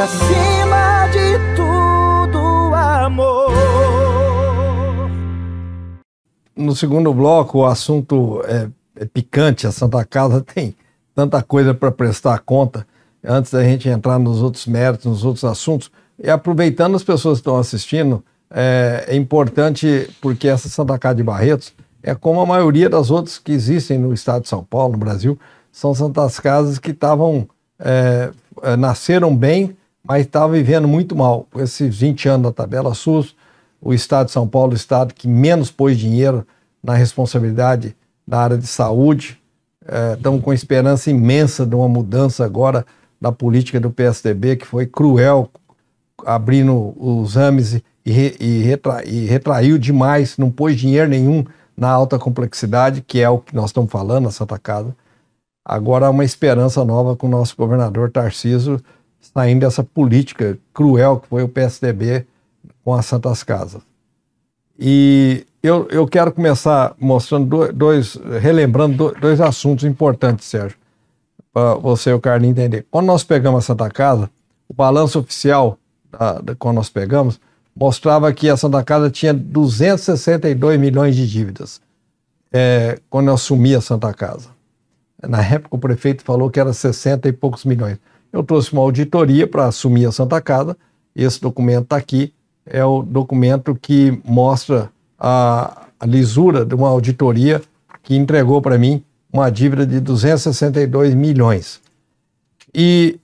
acima de tudo, amor. No segundo bloco, o assunto é, é picante. A Santa Casa tem tanta coisa para prestar conta. Antes da gente entrar nos outros méritos, nos outros assuntos, e aproveitando as pessoas que estão assistindo, é, é importante porque essa Santa Casa de Barretos é como a maioria das outras que existem no estado de São Paulo, no Brasil, são santas casas que estavam é, é, nasceram bem mas está vivendo muito mal. Esses 20 anos da tabela SUS, o Estado de São Paulo, o Estado que menos pôs dinheiro na responsabilidade da área de saúde, estão eh, é, com esperança imensa de uma mudança agora da política do PSDB, que foi cruel, abrindo os AMES e, re, e, retra, e retraiu demais, não pôs dinheiro nenhum na alta complexidade, que é o que nós estamos falando, a Santa Casa. Agora há uma esperança nova com o nosso governador Tarciso saindo dessa política cruel que foi o PSDB com as Santas Casas. E eu, eu quero começar mostrando dois, relembrando dois assuntos importantes, Sérgio, para você e o Carlinhos entender. Quando nós pegamos a Santa Casa, o balanço oficial, da, da, quando nós pegamos, mostrava que a Santa Casa tinha 262 milhões de dívidas é, quando eu assumi a Santa Casa. Na época, o prefeito falou que era 60 e poucos milhões eu trouxe uma auditoria para assumir a Santa Casa. Esse documento está aqui, é o documento que mostra a, a lisura de uma auditoria que entregou para mim uma dívida de 262 milhões. E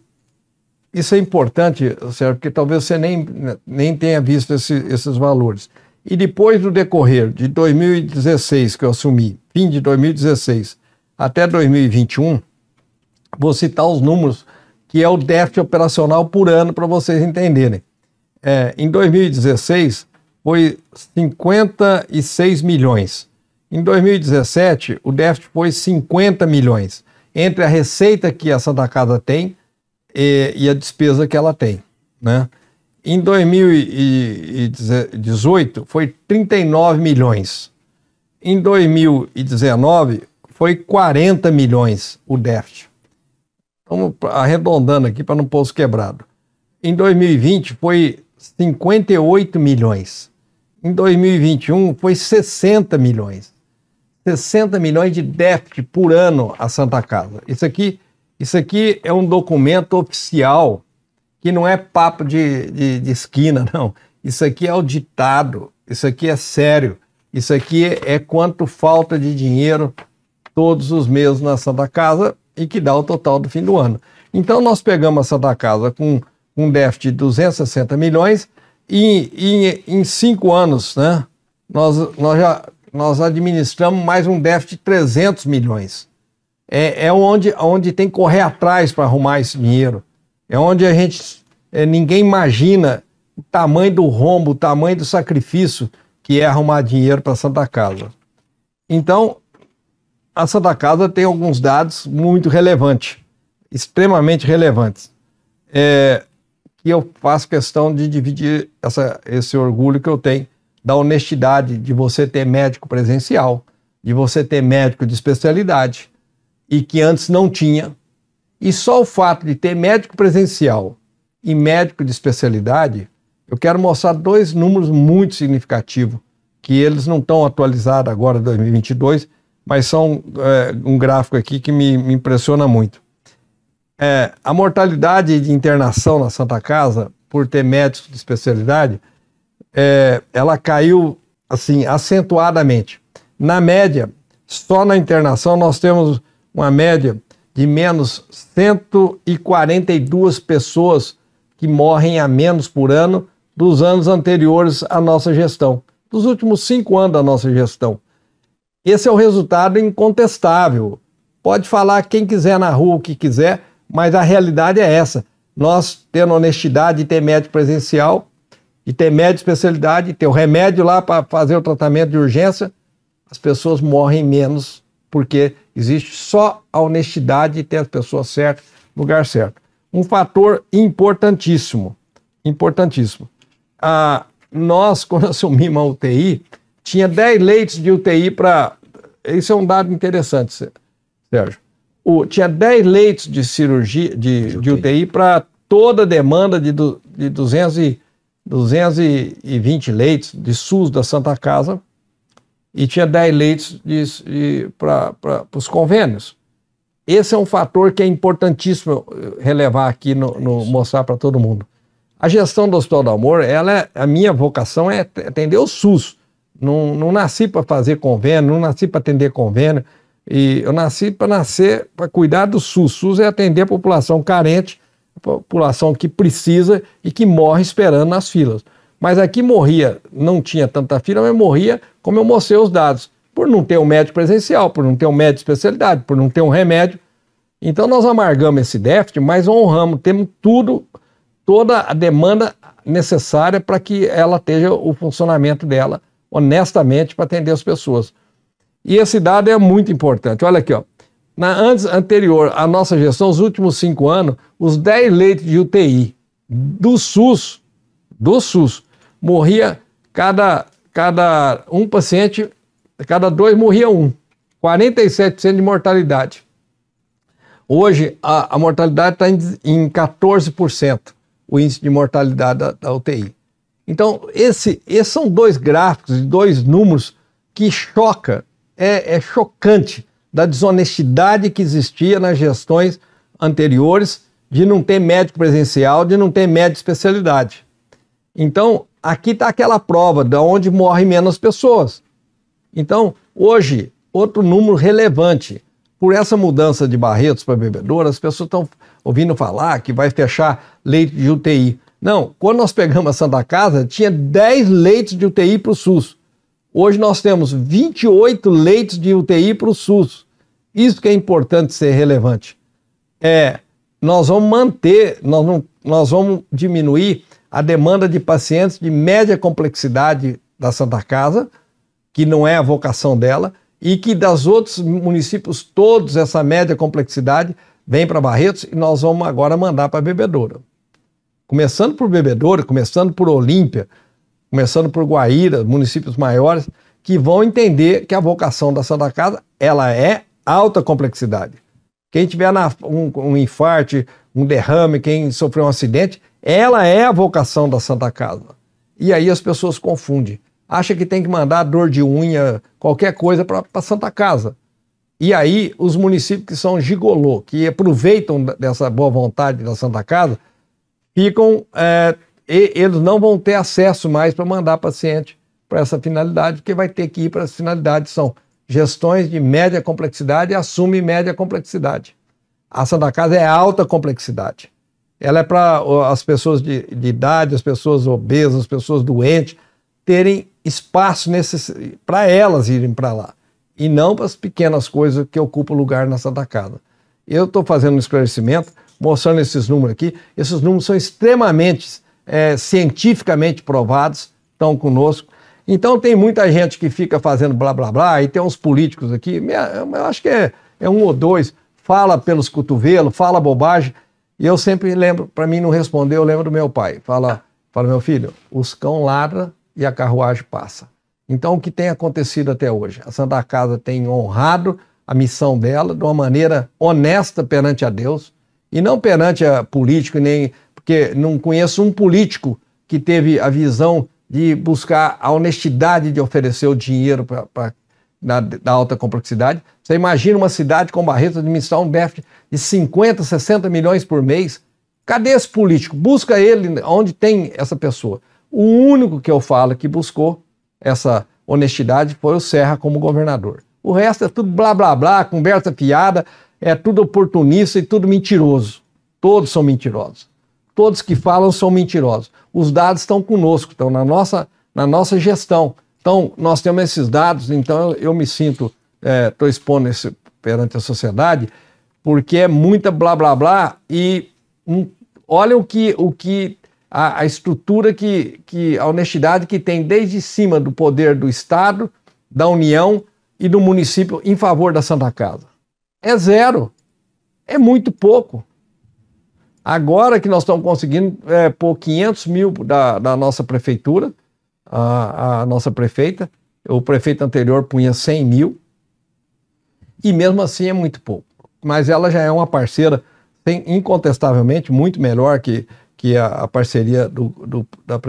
isso é importante, certo? Porque talvez você nem, nem tenha visto esse, esses valores. E depois do decorrer de 2016, que eu assumi, fim de 2016 até 2021, vou citar os números que é o déficit operacional por ano, para vocês entenderem. É, em 2016, foi 56 milhões. Em 2017, o déficit foi 50 milhões, entre a receita que a Santa Casa tem e, e a despesa que ela tem. Né? Em 2018, foi 39 milhões. Em 2019, foi 40 milhões o déficit. Estamos arredondando aqui para não pôr os quebrado. Em 2020 foi 58 milhões. Em 2021 foi 60 milhões. 60 milhões de déficit por ano a Santa Casa. Isso aqui, isso aqui é um documento oficial que não é papo de, de, de esquina, não. Isso aqui é auditado, isso aqui é sério. Isso aqui é quanto falta de dinheiro todos os meses na Santa Casa e que dá o total do fim do ano. Então nós pegamos a Santa Casa com um déficit de 260 milhões e, e em cinco anos, né, nós, nós já nós administramos mais um déficit de 300 milhões. É, é onde, onde tem que correr atrás para arrumar esse dinheiro. É onde a gente é, ninguém imagina o tamanho do rombo, o tamanho do sacrifício que é arrumar dinheiro para Santa Casa. Então, a Santa Casa tem alguns dados muito relevantes, extremamente relevantes. É, que eu faço questão de dividir essa, esse orgulho que eu tenho da honestidade de você ter médico presencial, de você ter médico de especialidade, e que antes não tinha. E só o fato de ter médico presencial e médico de especialidade, eu quero mostrar dois números muito significativos, que eles não estão atualizados agora, 2022, mas são é, um gráfico aqui que me, me impressiona muito. É, a mortalidade de internação na Santa Casa, por ter médicos de especialidade, é, ela caiu assim acentuadamente. Na média, só na internação nós temos uma média de menos 142 pessoas que morrem a menos por ano dos anos anteriores à nossa gestão, dos últimos cinco anos da nossa gestão. Esse é o resultado incontestável. Pode falar quem quiser na rua o que quiser, mas a realidade é essa. Nós, tendo honestidade de ter médico presencial, de ter médico especialidade, de ter o remédio lá para fazer o tratamento de urgência, as pessoas morrem menos, porque existe só a honestidade de ter as pessoas certas no lugar certo. Um fator importantíssimo, importantíssimo. Ah, nós, quando assumimos a UTI, tinha 10 leitos de UTI para esse é um dado interessante, Sérgio. O, tinha 10 leitos de cirurgia, de, de UTI para toda a demanda de, de 200 e, 220 leitos de SUS da Santa Casa e tinha 10 leitos para os convênios. Esse é um fator que é importantíssimo eh, relevar aqui, no, no mostrar para todo mundo. A gestão do Hospital do Amor, ela é, a minha vocação é atender o SUS. Não, não nasci para fazer convênio, não nasci para atender convênio. E eu nasci para nascer, para cuidar do SUS. SUS é atender a população carente, a população que precisa e que morre esperando nas filas. Mas aqui morria, não tinha tanta fila, mas morria como eu mostrei os dados. Por não ter um médico presencial, por não ter um médico de especialidade, por não ter um remédio. Então nós amargamos esse déficit, mas honramos, temos tudo, toda a demanda necessária para que ela tenha o funcionamento dela honestamente para atender as pessoas. E esse dado é muito importante. Olha aqui, ó. Na, antes, anterior à nossa gestão, os últimos cinco anos, os 10 leitos de UTI do SUS, do SUS, morria cada, cada um paciente, cada dois morria um. 47% de mortalidade. Hoje, a, a mortalidade está em, em 14%, o índice de mortalidade da, da UTI. Então, esse, esses são dois gráficos e dois números que choca, é, é chocante da desonestidade que existia nas gestões anteriores de não ter médico presencial, de não ter médico especialidade. Então, aqui está aquela prova de onde morrem menos pessoas. Então, hoje, outro número relevante. Por essa mudança de Barretos para Bebedouro, as pessoas estão ouvindo falar que vai fechar leite de UTI. Não, quando nós pegamos a Santa Casa, tinha 10 leitos de UTI para o SUS. Hoje nós temos 28 leitos de UTI para o SUS. Isso que é importante ser relevante. É, nós vamos manter, nós, não, nós vamos diminuir a demanda de pacientes de média complexidade da Santa Casa, que não é a vocação dela, e que das outros municípios todos essa média complexidade vem para Barretos e nós vamos agora mandar para Bebedouro começando por Bebedouro, começando por Olímpia, começando por Guaíra, municípios maiores, que vão entender que a vocação da Santa Casa ela é alta complexidade. Quem tiver na, um, um infarto, um derrame, quem sofreu um acidente, ela é a vocação da Santa Casa. E aí as pessoas confundem. Acha que tem que mandar dor de unha, qualquer coisa para a Santa Casa. E aí os municípios que são gigolô, que aproveitam dessa boa vontade da Santa Casa, ficam. É, eles não vão ter acesso mais para mandar paciente para essa finalidade, porque vai ter que ir para essa finalidades são gestões de média complexidade e assume média complexidade. A Santa casa é alta complexidade. Ela é para as pessoas de, de, idade, as pessoas obesas, as pessoas doentes, terem espaço para elas irem para lá. E não para as pequenas coisas que ocupam lugar na Santa Casa. Eu estou fazendo um esclarecimento mostrando esses números aqui. Esses números são extremamente é, cientificamente provados, estão conosco. Então tem muita gente que fica fazendo blá blá blá, e tem uns políticos aqui, eu acho que é, é um ou dois, fala pelos cotovelos, fala bobagem. E eu sempre lembro, para mim não responder, eu lembro do meu pai. Fala, fala meu filho, os cão ladra e a carruagem passa. Então o que tem acontecido até hoje? A Santa Casa tem honrado a missão dela de uma maneira honesta perante a Deus, e não perante a político, nem porque não conheço um político que teve a visão de buscar a honestidade de oferecer o dinheiro para na, alta complexidade. Você imagina uma cidade com Barreto administrar um déficit de 50, 60 milhões por mês. Cadê esse político? Busca ele onde tem essa pessoa. O único que eu falo que buscou essa honestidade foi o Serra como governador. O resto é tudo blá blá blá, conversa fiada é tudo oportunista e tudo mentiroso. Todos são mentirosos. Todos que falam são mentirosos. Os dados estão conosco, estão na nossa, na nossa gestão. Então, nós temos esses dados, então eu, me sinto, estou é, expondo esse, perante a sociedade, porque é muita blá blá blá e um, olha o que, o que a, a, estrutura que, que a honestidade que tem desde cima do poder do Estado, da União e do município em favor da Santa Casa é zero. É muito pouco. Agora que nós estamos conseguindo é, pôr 500 mil da, da nossa prefeitura, a, a, nossa prefeita, o prefeito anterior punha 100 mil, e mesmo assim é muito pouco. Mas ela já é uma parceira, tem, incontestavelmente, muito melhor que, que a, a parceria do, do, da,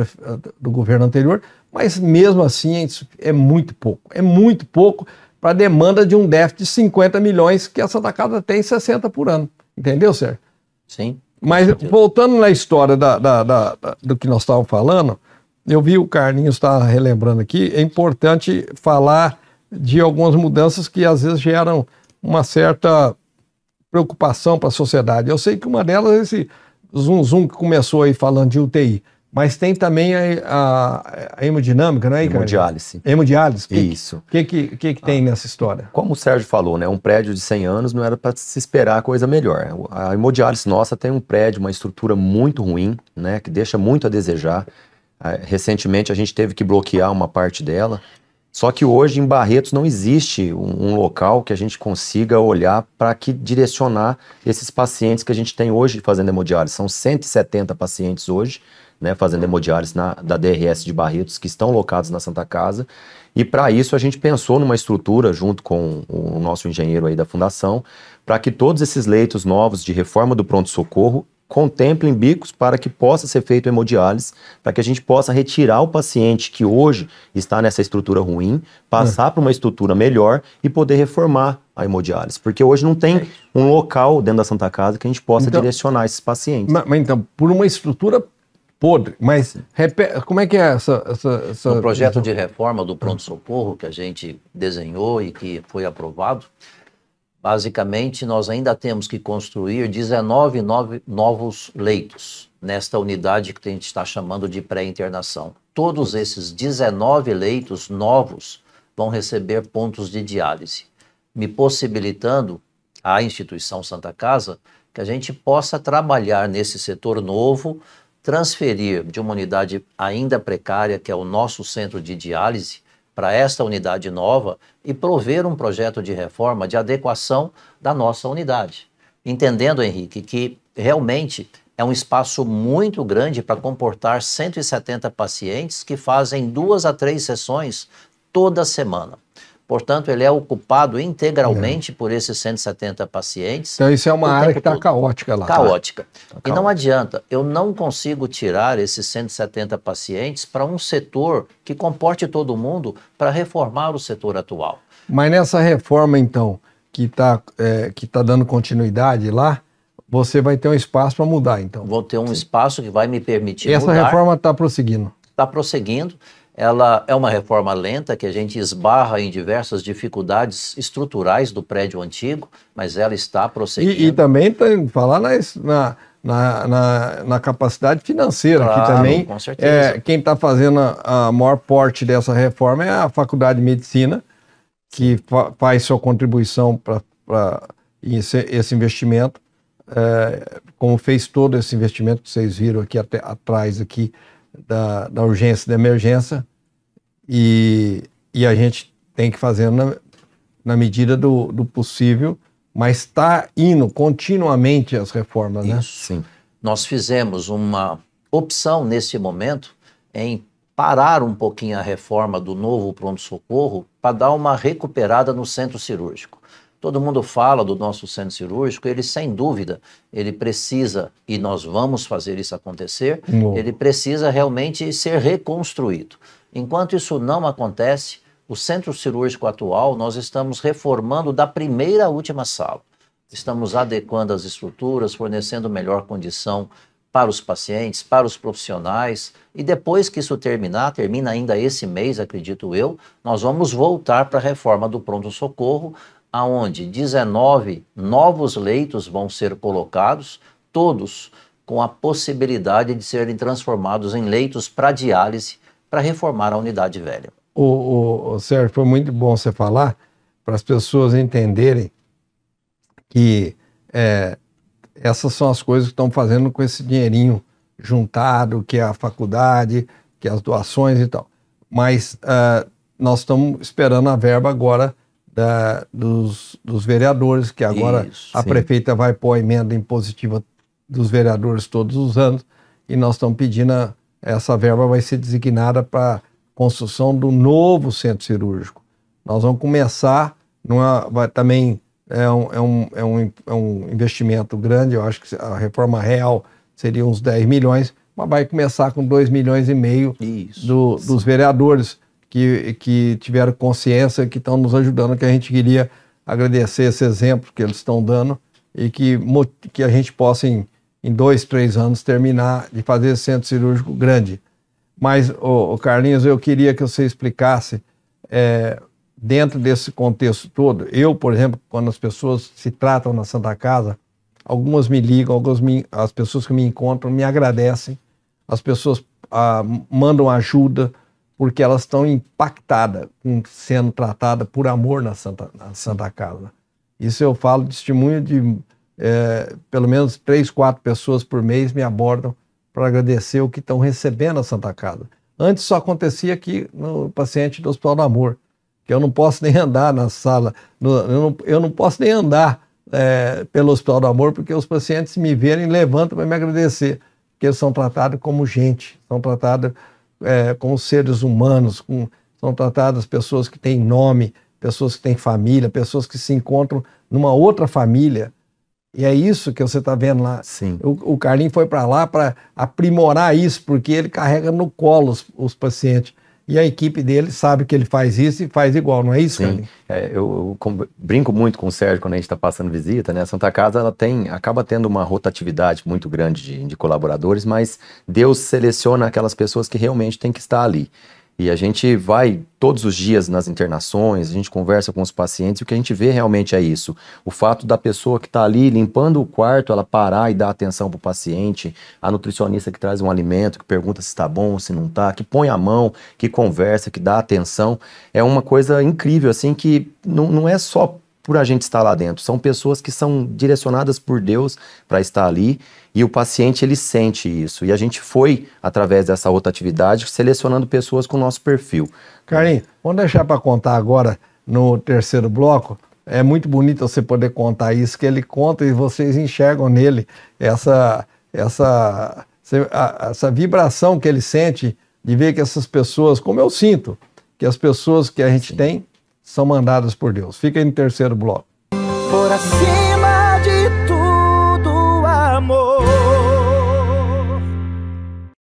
do governo anterior, mas mesmo assim é, é muito pouco. É muito pouco para a demanda de um déficit de 50 milhões que a Santa Casa tem 60 por ano. Entendeu, Sérgio? Sim. Mas voltando na história da, da, da, do que nós estávamos falando, eu vi o Carlinhos está relembrando aqui, é importante falar de algumas mudanças que às vezes geram uma certa preocupação para a sociedade. Eu sei que uma delas é esse zoom zoom que começou aí falando de UTI. Mas tem também a, a, a hemodinâmica, não é, Hemodiálise. Hemodiálise. Que, Isso. O que, que, que, que ah, tem nessa história? Como o Sérgio falou, né, um prédio de 100 anos não era para se esperar coisa melhor. A hemodiálise nossa tem um prédio, uma estrutura muito ruim, né, que deixa muito a desejar. Ah, recentemente a gente teve que bloquear uma parte dela só que hoje em Barretos não existe um, um local que a gente consiga olhar para que direcionar esses pacientes que a gente tem hoje fazendo hemodiálise. São 170 pacientes hoje, né, fazendo hemodiálise na, da DRS de Barretos, que estão locados na Santa Casa. E para isso a gente pensou numa estrutura junto com o nosso engenheiro aí da fundação, para que todos esses leitos novos de reforma do pronto-socorro contemplem bicos para que possa ser feito hemodiálise, para que a gente possa retirar o paciente que hoje está nessa estrutura ruim, passar é. para uma estrutura melhor e poder reformar a hemodiálise. Porque hoje não tem um local dentro da Santa Casa que a gente possa então, direcionar esses pacientes. Mas, mas, então, por uma estrutura podre, mas como é que é essa... essa, essa... O projeto de reforma do pronto-socorro que a gente desenhou e que foi aprovado, Basicamente, nós ainda temos que construir 19 novos leitos nesta unidade que a gente está chamando de pré-internação. Todos esses 19 leitos novos vão receber pontos de diálise, me possibilitando à instituição Santa Casa que a gente possa trabalhar nesse setor novo, transferir de uma unidade ainda precária, que é o nosso centro de diálise, para esta unidade nova e prover um projeto de reforma, de adequação da nossa unidade. Entendendo, Henrique, que realmente é um espaço muito grande para comportar 170 pacientes que fazem duas a três sessões toda semana. Portanto, ele é ocupado integralmente é. por esses 170 pacientes. Então, isso é uma área que está caótica lá. Tá? Caótica. Tá? Tá e caótica. não adianta, eu não consigo tirar esses 170 pacientes para um setor que comporte todo mundo para reformar o setor atual. Mas nessa reforma, então, que está é, tá dando continuidade lá, você vai ter um espaço para mudar, então. Vou ter um Sim. espaço que vai me permitir Essa mudar. reforma está prosseguindo. Está prosseguindo. Ela é uma reforma lenta que a gente esbarra em diversas dificuldades estruturais do prédio antigo, mas ela está prosseguindo. E, e também tem, falar nas, na, na, na, na, capacidade financeira, claro, que também com certeza. É, quem está fazendo a, a maior porte dessa reforma é a Faculdade de Medicina, que fa faz sua contribuição para esse, esse investimento. É, como fez todo esse investimento que vocês viram aqui até, atrás aqui da, da urgência, da emergência, e, e a gente tem que fazer na, na medida do, do possível, mas está indo continuamente as reformas, né? Isso, né? Sim. Nós fizemos uma opção nesse momento em parar um pouquinho a reforma do novo pronto-socorro para dar uma recuperada no centro cirúrgico. Todo mundo fala do nosso centro cirúrgico, ele sem dúvida, ele precisa, e nós vamos fazer isso acontecer, Bom. ele precisa realmente ser reconstruído. Enquanto isso não acontece, o centro cirúrgico atual nós estamos reformando da primeira à última sala. Estamos adequando as estruturas, fornecendo melhor condição para os pacientes, para os profissionais. E depois que isso terminar, termina ainda esse mês, acredito eu, nós vamos voltar para a reforma do pronto-socorro, aonde 19 novos leitos vão ser colocados, todos com a possibilidade de serem transformados em leitos para diálise para reformar a unidade velha. O, o, o Sérgio, foi muito bom você falar para as pessoas entenderem que é, essas são as coisas que estão fazendo com esse dinheirinho juntado, que é a faculdade, que é as doações e tal. Mas uh, nós estamos esperando a verba agora da, dos, dos, vereadores, que agora Isso, a sim. prefeita vai pôr a emenda impositiva dos vereadores todos os anos, e nós estamos pedindo, a, essa verba vai ser designada para construção do novo centro cirúrgico. Nós vamos começar, numa, é, vai, também é um, é, um, é, um, é um investimento grande, eu acho que a reforma real seria uns 10 milhões, mas vai começar com 2 milhões e meio Isso, do, dos vereadores que, que tiveram consciência, que estão nos ajudando, que a gente queria agradecer esse exemplo que eles estão dando e que, que a gente possa, em, em dois, três anos, terminar de fazer esse centro cirúrgico grande. Mas, ô, ô Carlinhos, eu queria que você explicasse, é, dentro desse contexto todo, eu, por exemplo, quando as pessoas se tratam na Santa Casa, algumas me ligam, algumas me, as pessoas que me encontram me agradecem, as pessoas ah, mandam ajuda, porque elas estão impactadas, sendo tratadas por amor na Santa, na Santa Casa. Isso eu falo de testemunho de é, pelo menos três, quatro pessoas por mês me abordam para agradecer o que estão recebendo na Santa Casa. Antes só acontecia aqui no paciente do Hospital do Amor, que eu não posso nem andar na sala, no, eu, não, eu, não, posso nem andar é, pelo Hospital do Amor, porque os pacientes me verem, levantam para me agradecer, porque eles são tratados como gente, são tratados é, com os seres humanos, com, são tratadas pessoas que têm nome, pessoas que têm família, pessoas que se encontram numa outra família. E é isso que você está vendo lá. Sim. O, o Carlinho foi para lá para aprimorar isso, porque ele carrega no colo os, os pacientes e a equipe dele sabe que ele faz isso e faz igual, não é isso, Sim. É, eu, eu, brinco muito com o Sérgio quando a gente está passando visita, né? A Santa Casa ela tem, acaba tendo uma rotatividade muito grande de, de colaboradores, mas Deus seleciona aquelas pessoas que realmente têm que estar ali. E a gente vai todos os dias nas internações, a gente conversa com os pacientes e o que a gente vê realmente é isso. O fato da pessoa que está ali limpando o quarto, ela parar e dar atenção para o paciente, a nutricionista que traz um alimento, que pergunta se está bom, se não está, que põe a mão, que conversa, que dá atenção, é uma coisa incrível, assim, que não, não é só por a gente estar lá dentro. São pessoas que são direcionadas por Deus para estar ali e o paciente ele sente isso. E a gente foi através dessa rotatividade selecionando pessoas com o nosso perfil. Carlinhos, vamos deixar para contar agora no terceiro bloco. É muito bonito você poder contar isso que ele conta e vocês enxergam nele essa essa essa vibração que ele sente de ver que essas pessoas, como eu sinto, que as pessoas que a gente Sim. tem são mandadas por Deus. Fica aí no terceiro bloco. Por assim